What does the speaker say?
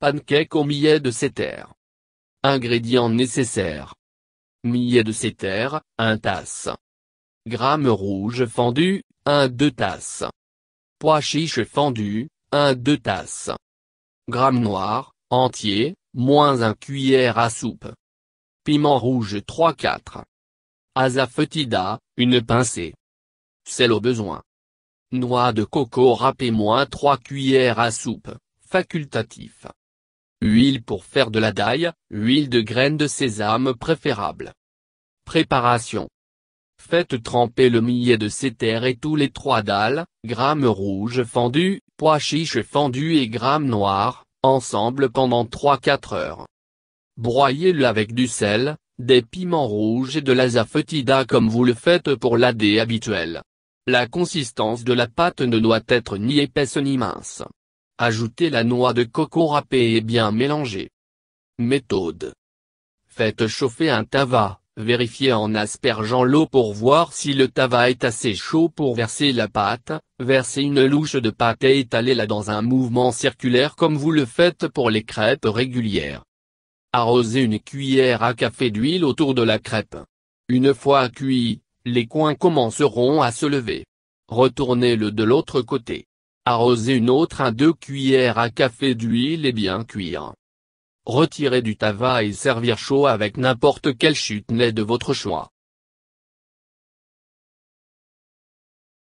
Pancake au millet de setter. Ingrédients nécessaires. Millet de setter, 1 tasse. Gramme rouge fendu, 1 2 tasses. Pois chiche fendu, 1 2 tasses. Gramme noir, entier, moins 1 cuillère à soupe. Piment rouge 3 4. Azafetida, une pincée. Sel au besoin. Noix de coco râpée moins 3 cuillères à soupe, facultatif. Huile pour faire de la daille, huile de graines de sésame préférable. Préparation. Faites tremper le millet de terres et tous les trois dalles, grammes rouges fendus, pois chiches fendus et grammes noirs, ensemble pendant 3-4 heures. Broyez-le avec du sel, des piments rouges et de la comme vous le faites pour la dé habituelle. La consistance de la pâte ne doit être ni épaisse ni mince. Ajoutez la noix de coco râpée et bien mélangée. Méthode. Faites chauffer un tava, vérifiez en aspergeant l'eau pour voir si le tava est assez chaud pour verser la pâte, versez une louche de pâte et étalez-la dans un mouvement circulaire comme vous le faites pour les crêpes régulières. Arrosez une cuillère à café d'huile autour de la crêpe. Une fois cuit, les coins commenceront à se lever. Retournez-le de l'autre côté. Arroser une autre à deux cuillères à café d'huile et bien cuire. Retirer du tava et servir chaud avec n'importe quelle chutney de votre choix.